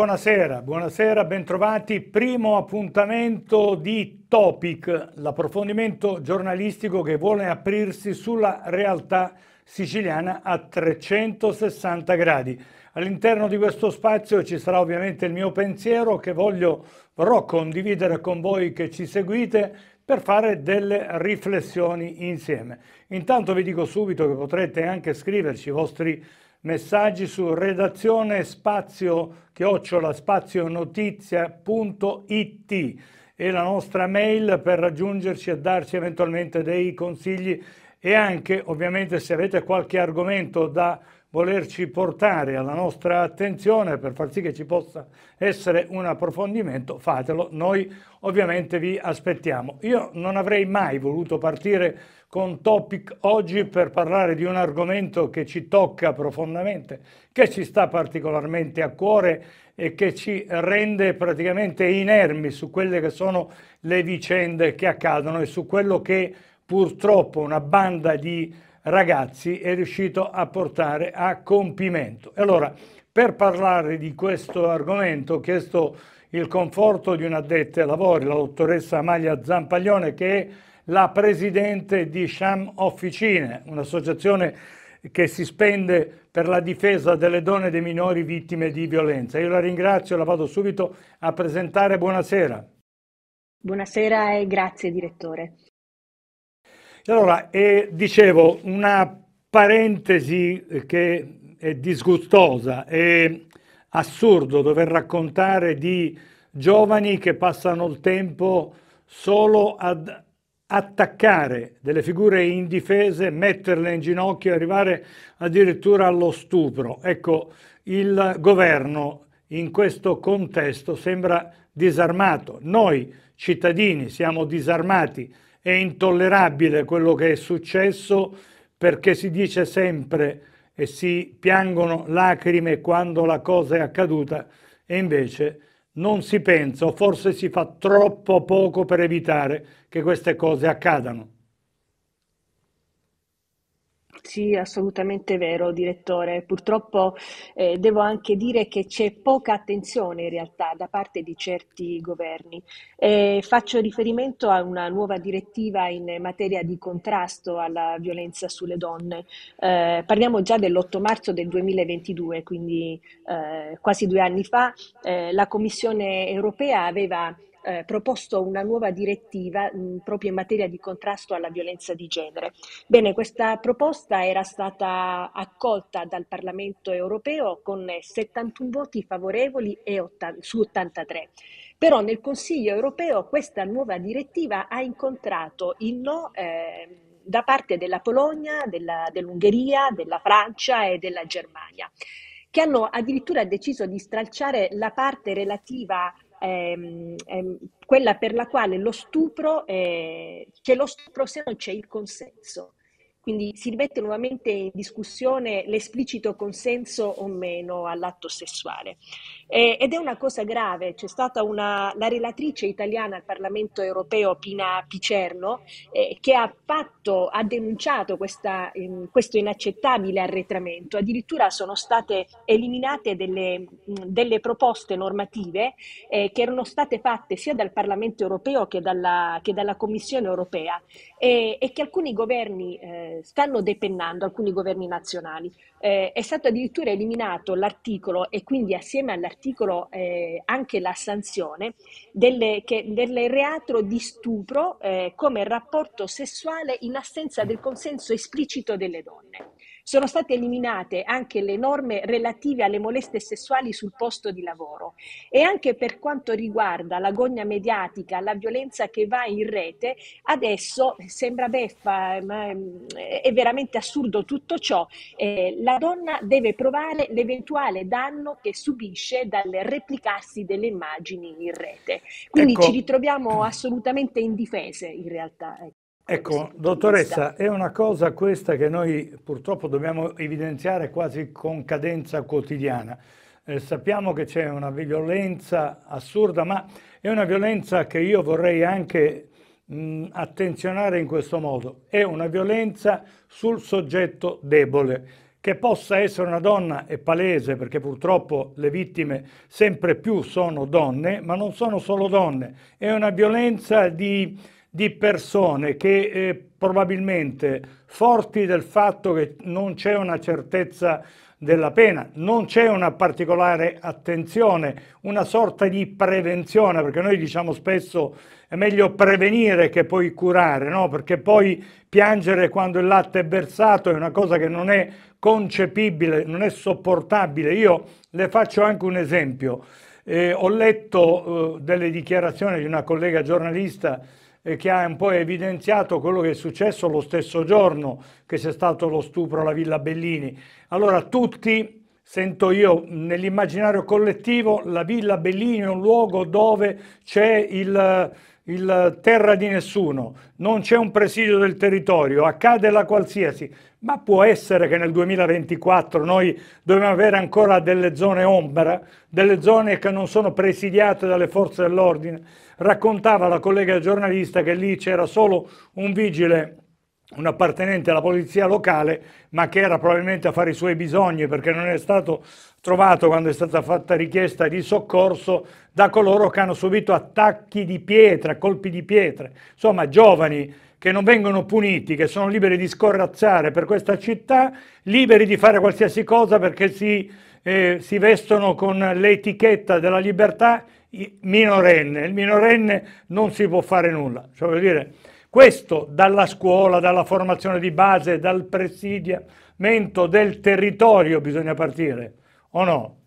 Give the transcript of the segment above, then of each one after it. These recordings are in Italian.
Buonasera, buonasera, bentrovati. Primo appuntamento di Topic, l'approfondimento giornalistico che vuole aprirsi sulla realtà siciliana a 360 gradi. All'interno di questo spazio ci sarà ovviamente il mio pensiero che voglio, vorrò condividere con voi che ci seguite per fare delle riflessioni insieme. Intanto vi dico subito che potrete anche scriverci i vostri messaggi su redazione spazio chiocciola spazio notizia.it e la nostra mail per raggiungerci e darci eventualmente dei consigli e anche ovviamente se avete qualche argomento da volerci portare alla nostra attenzione per far sì che ci possa essere un approfondimento, fatelo, noi ovviamente vi aspettiamo. Io non avrei mai voluto partire con Topic oggi per parlare di un argomento che ci tocca profondamente, che ci sta particolarmente a cuore e che ci rende praticamente inermi su quelle che sono le vicende che accadono e su quello che purtroppo una banda di ragazzi è riuscito a portare a compimento. E allora, per parlare di questo argomento, ho chiesto il conforto di un'addetta ai lavori, la dottoressa Amalia Zampaglione, che è la presidente di Sham Officine, un'associazione che si spende per la difesa delle donne e dei minori vittime di violenza. Io la ringrazio la vado subito a presentare. Buonasera. Buonasera e grazie direttore. Allora, eh, dicevo, una parentesi eh, che è disgustosa, è assurdo dover raccontare di giovani che passano il tempo solo ad attaccare delle figure indifese, metterle in ginocchio, arrivare addirittura allo stupro. Ecco, il governo in questo contesto sembra disarmato. Noi cittadini siamo disarmati è intollerabile quello che è successo perché si dice sempre e si piangono lacrime quando la cosa è accaduta e invece non si pensa o forse si fa troppo poco per evitare che queste cose accadano. Sì, assolutamente vero, direttore. Purtroppo eh, devo anche dire che c'è poca attenzione in realtà da parte di certi governi. Eh, faccio riferimento a una nuova direttiva in materia di contrasto alla violenza sulle donne. Eh, parliamo già dell'8 marzo del 2022, quindi eh, quasi due anni fa, eh, la Commissione europea aveva eh, proposto una nuova direttiva mh, proprio in materia di contrasto alla violenza di genere. Bene, questa proposta era stata accolta dal Parlamento europeo con 71 voti favorevoli otta- su 83. Però nel Consiglio europeo questa nuova direttiva ha incontrato il no eh, da parte della Polonia, della, dell'Ungheria, della Francia e della Germania, che hanno addirittura deciso di stralciare la parte relativa ehm, ehm, quella per la quale lo stupro, eh, che lo stupro se non c'è il consenso. Quindi si rimette nuovamente in discussione l'esplicito consenso o meno all'atto sessuale. Eh, ed è una cosa grave, c'è stata una, la relatrice italiana al Parlamento europeo Pina Picerno eh, che ha, fatto, ha denunciato questa, eh, questo inaccettabile arretramento, addirittura sono state eliminate delle, mh, delle proposte normative eh, che erano state fatte sia dal Parlamento europeo che dalla, che dalla Commissione europea e, e che alcuni governi eh, stanno depennando alcuni governi nazionali. Eh, è stato addirittura eliminato l'articolo e quindi assieme all'articolo eh, anche la sanzione delle, che, del reato di stupro eh, come rapporto sessuale in assenza del consenso esplicito delle donne. Sono state eliminate anche le norme relative alle moleste sessuali sul posto di lavoro e anche per quanto riguarda la gogna mediatica, la violenza che va in rete, adesso sembra beffa, ma mm, è veramente assurdo tutto ciò. Eh, la donna deve provare l'eventuale danno che subisce dal replicarsi delle immagini in rete. Quindi ecco. ci ritroviamo assolutamente indifese in realtà. Ecco. Ecco, dottoressa, è una cosa questa che noi purtroppo dobbiamo evidenziare quasi con cadenza quotidiana. Eh, sappiamo che c'è una violenza assurda, ma è una violenza che io vorrei anche mh, attenzionare in questo modo. È una violenza sul soggetto debole. Che possa essere una donna è palese perché purtroppo le vittime sempre più sono donne, ma non sono solo donne. È una violenza di di persone che eh, probabilmente forti del fatto che non c'è una certezza della pena, non c'è una particolare attenzione, una sorta di prevenzione, perché noi diciamo spesso è meglio prevenire che poi curare, no? perché poi piangere quando il latte è versato è una cosa che non è concepibile, non è sopportabile. Io le faccio anche un esempio. Eh, ho letto eh, delle dichiarazioni di una collega giornalista che ha un po' evidenziato quello che è successo lo stesso giorno che c'è stato lo stupro alla Villa Bellini. Allora tutti, sento io, nell'immaginario collettivo, la Villa Bellini è un luogo dove c'è il il terra di nessuno, non c'è un presidio del territorio, accade la qualsiasi ma può essere che nel 2024 noi dobbiamo avere ancora delle zone ombra, delle zone che non sono presidiate dalle forze dell'ordine. Raccontava la collega giornalista che lì c'era solo un vigile un appartenente alla polizia locale, ma che era probabilmente a fare i suoi bisogni perché non è stato trovato quando è stata fatta richiesta di soccorso da coloro che hanno subito attacchi di pietra, colpi di pietra, insomma giovani che non vengono puniti, che sono liberi di scorrazzare per questa città, liberi di fare qualsiasi cosa perché si, eh, si vestono con l'etichetta della libertà minorenne. Il minorenne non si può fare nulla. Cioè, voglio dire, questo dalla scuola, dalla formazione di base, dal presidiamento del territorio bisogna partire, o no?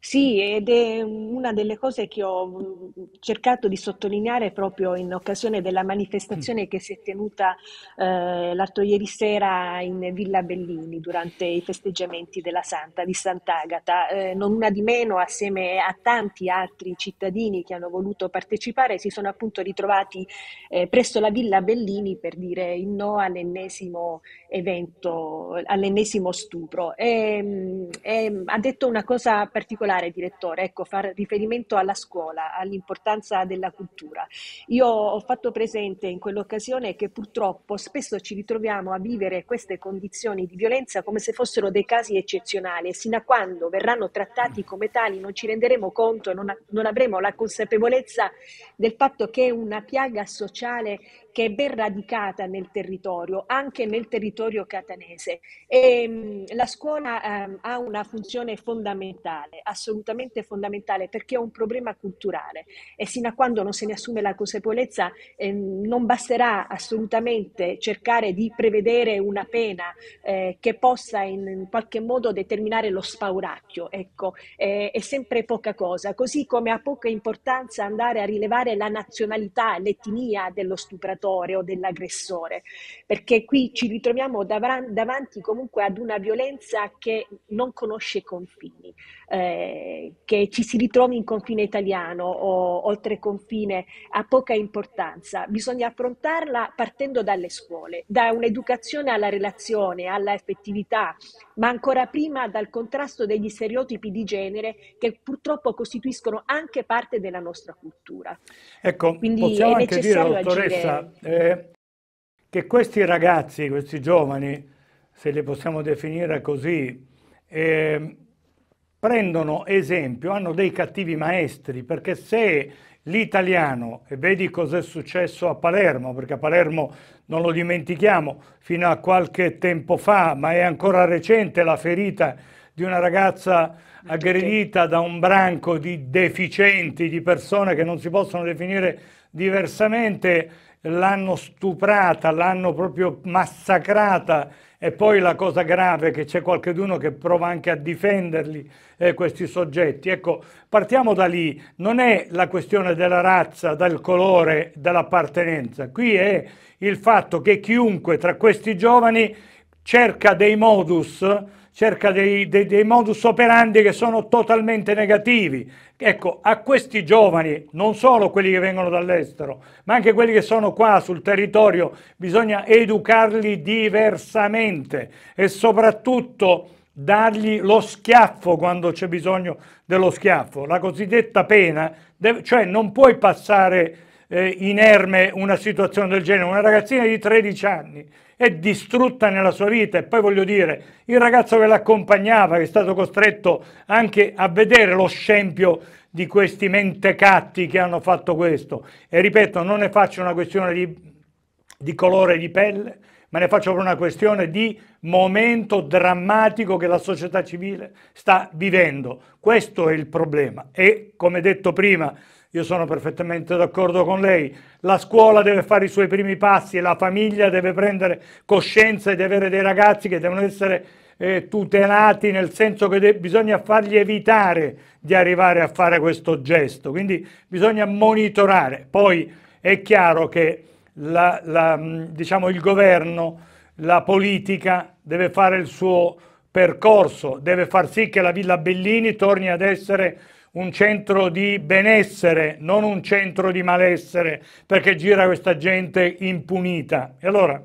Sì, ed è una delle cose che ho mm, cercato di sottolineare proprio in occasione della manifestazione mm. che si è tenuta eh, l'altro ieri sera in Villa Bellini durante i festeggiamenti della Santa di Sant'Agata. Eh, non una di meno, assieme a tanti altri cittadini che hanno voluto partecipare, si sono appunto ritrovati eh, presso la Villa Bellini per dire il no all'ennesimo evento, all'ennesimo stupro. E, ehm, e, ehm, ha detto una cosa particolare particolare, direttore, ecco, far riferimento alla scuola, all'importanza della cultura. Io ho fatto presente in quell'occasione che purtroppo spesso ci ritroviamo a vivere queste condizioni di violenza come se fossero dei casi eccezionali e sino a quando verranno trattati come tali non ci renderemo conto, non, non avremo la consapevolezza del fatto che è una piaga sociale che è ben radicata nel territorio, anche nel territorio catanese. E, ehm, la scuola eh, ha una funzione fondamentale, assolutamente fondamentale, perché è un problema culturale e sino a quando non se ne assume la consapevolezza eh, non basterà assolutamente cercare di prevedere una pena eh, che possa in, qualche modo determinare lo spauracchio. Ecco, eh, è sempre poca cosa, così come ha poca importanza andare a rilevare la nazionalità, l'etnia dello stupratore violentore o dell'aggressore, perché qui ci ritroviamo dav- davanti comunque ad una violenza che non conosce confini, eh, che ci si ritrovi in confine italiano o oltre confine ha poca importanza, bisogna affrontarla partendo dalle scuole, da un'educazione alla relazione, alla effettività, ma ancora prima dal contrasto degli stereotipi di genere che purtroppo costituiscono anche parte della nostra cultura. Ecco, Quindi possiamo anche dire, dottoressa, cosa, eh, che questi ragazzi, questi giovani, se li possiamo definire così, eh, prendono esempio, hanno dei cattivi maestri, perché se l'italiano, e vedi cos'è successo a Palermo, perché a Palermo non lo dimentichiamo, fino a qualche tempo fa, ma è ancora recente la ferita di una ragazza aggredita da un branco di deficienti, di persone che non si possono definire diversamente, l'hanno stuprata, l'hanno proprio massacrata e poi la cosa grave è che c'è qualcuno che prova anche a difenderli, eh, questi soggetti. Ecco, partiamo da lì, non è la questione della razza, del colore, dell'appartenenza, qui è il fatto che chiunque tra questi giovani cerca dei modus cerca dei, dei, dei, modus operandi che sono totalmente negativi. Ecco, a questi giovani, non solo quelli che vengono dall'estero, ma anche quelli che sono qua sul territorio, bisogna educarli diversamente e soprattutto dargli lo schiaffo quando c'è bisogno dello schiaffo. La cosiddetta pena, deve, cioè non puoi passare eh, inerme una situazione del genere. Una ragazzina di 13 anni è distrutta nella sua vita e poi voglio dire, il ragazzo che l'accompagnava, che è stato costretto anche a vedere lo scempio di questi mentecatti che hanno fatto questo e ripeto, non ne faccio una questione di, di colore di pelle, ma ne faccio una questione di momento drammatico che la società civile sta vivendo. Questo è il problema e come detto prima io sono perfettamente d'accordo con lei. La scuola deve fare i suoi primi passi, e la famiglia deve prendere coscienza di avere dei ragazzi che devono essere eh, tutelati, nel senso che bisogna fargli evitare di arrivare a fare questo gesto. Quindi bisogna monitorare. Poi è chiaro che la, la, mm, diciamo, il governo, la politica deve fare il suo percorso, deve far sì che la Villa Bellini torni ad essere un centro di benessere, non un centro di malessere, perché gira questa gente impunita. E allora,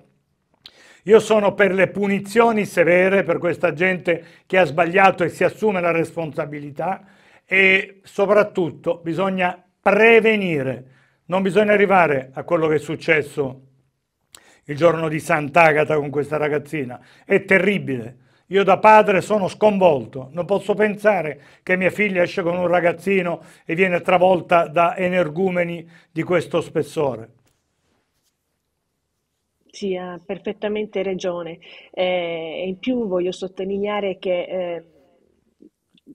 io sono per le punizioni severe per questa gente che ha sbagliato e si assume la responsabilità e soprattutto bisogna prevenire, non bisogna arrivare a quello che è successo il giorno di Sant'Agata con questa ragazzina. È terribile, io da padre sono sconvolto, non posso pensare che mia figlia esce con un ragazzino e viene travolta da energumeni di questo spessore. Sì, ha perfettamente ragione. Eh, in più voglio sottolineare che eh,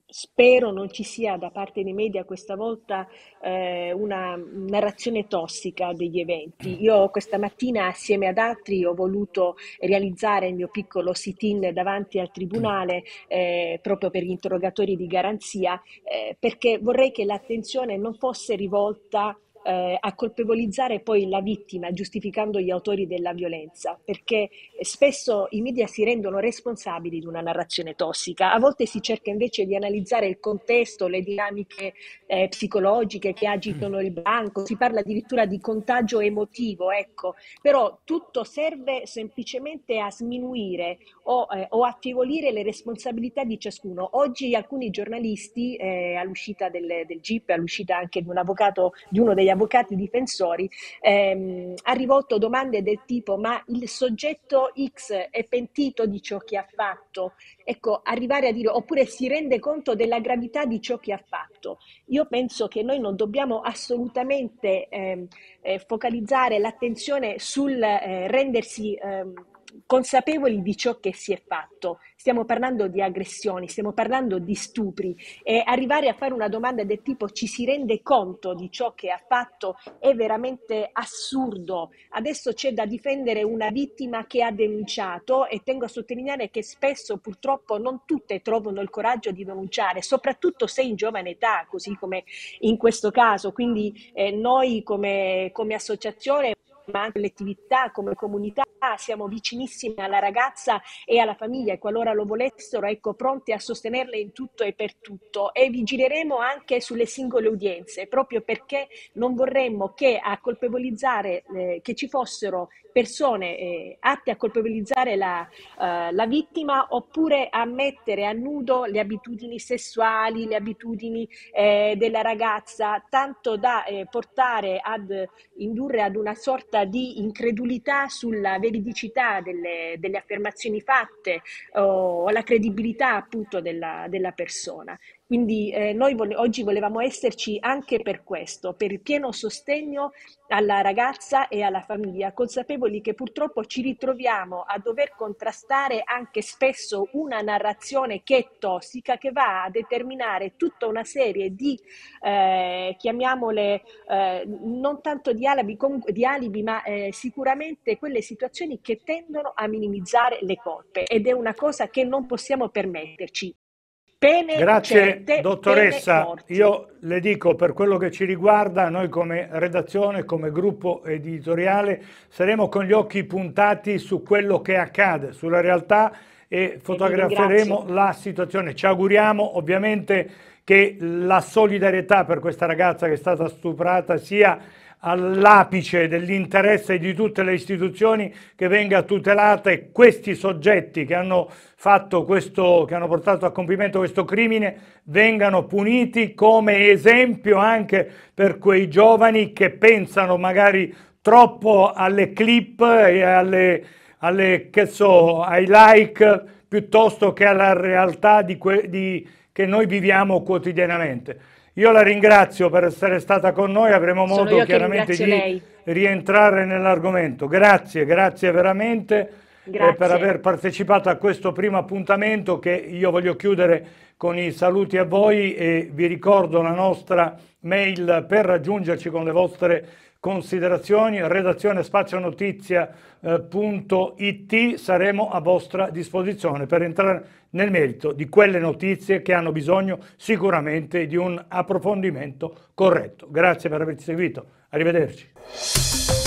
spero non ci sia da parte dei media questa volta eh, una narrazione tossica degli eventi. Io questa mattina assieme ad altri ho voluto realizzare il mio piccolo sit-in davanti al Tribunale eh, proprio per gli interrogatori di garanzia eh, perché vorrei che l'attenzione non fosse rivolta eh, a colpevolizzare poi la vittima, giustificando gli autori della violenza, perché spesso i media si rendono responsabili di una narrazione tossica, a volte si cerca invece di analizzare il contesto, le dinamiche eh, psicologiche che agitano il banco, si parla addirittura di contagio emotivo, ecco, però tutto serve semplicemente a sminuire o, eh, o affievolire le responsabilità di ciascuno. Oggi alcuni giornalisti, eh, all'uscita del, del GIP, all'uscita anche di un avvocato, di uno degli avvocati, avvocati difensori, ehm, ha rivolto domande del tipo ma il soggetto X è pentito di ciò che ha fatto? Ecco, arrivare a dire oppure si rende conto della gravità di ciò che ha fatto. Io penso che noi non dobbiamo assolutamente ehm, eh, focalizzare l'attenzione sul eh, rendersi ehm, consapevoli di ciò che si è fatto. Stiamo parlando di aggressioni, stiamo parlando di stupri e arrivare a fare una domanda del tipo ci si rende conto di ciò che ha fatto è veramente assurdo. Adesso c'è da difendere una vittima che ha denunciato e tengo a sottolineare che spesso purtroppo non tutte trovano il coraggio di denunciare, soprattutto se in giovane età, così come in questo caso. Quindi eh, noi come, come associazione ma anche collettività, come comunità siamo vicinissimi alla ragazza e alla famiglia e qualora lo volessero, ecco, pronti a sostenerle in tutto e per tutto e vigileremo anche sulle singole udienze, proprio perché non vorremmo che a colpevolizzare eh, che ci fossero persone eh, atte a colpevolizzare la, eh, la, vittima oppure a mettere a nudo le abitudini sessuali, le abitudini eh, della ragazza, tanto da eh, portare ad indurre ad una sorta di incredulità sulla verità veridicità delle, delle affermazioni fatte o la credibilità appunto della, della persona. Quindi eh, noi vole- oggi volevamo esserci anche per questo, per il pieno sostegno alla ragazza e alla famiglia, consapevoli che purtroppo ci ritroviamo a dover contrastare anche spesso una narrazione che è tossica, che va a determinare tutta una serie di, eh, chiamiamole, eh, non tanto di alibi, com- di alibi ma eh, sicuramente quelle situazioni che tendono a minimizzare le colpe ed è una cosa che non possiamo permetterci pene Grazie certe, dottoressa, pene io le dico per quello che ci riguarda, noi come redazione, come gruppo editoriale saremo con gli occhi puntati su quello che accade, sulla realtà e fotograferemo e la situazione. Ci auguriamo ovviamente che la solidarietà per questa ragazza che è stata stuprata sia all'apice dell'interesse di tutte le istituzioni che venga tutelata e questi soggetti che hanno, fatto questo, che hanno portato a compimento questo crimine vengano puniti come esempio anche per quei giovani che pensano magari troppo alle clip e alle, alle, so, ai like piuttosto che alla realtà di, di, che noi viviamo quotidianamente. Io la ringrazio per essere stata con noi, avremo modo chiaramente di lei. rientrare nell'argomento. Grazie, grazie veramente grazie. per aver partecipato a questo primo appuntamento che io voglio chiudere con i saluti a voi e vi ricordo la nostra mail per raggiungerci con le vostre considerazioni, redazione spazionotizia.it, eh, saremo a vostra disposizione per entrare nel merito di quelle notizie che hanno bisogno sicuramente di un approfondimento corretto. Grazie per averci seguito, arrivederci.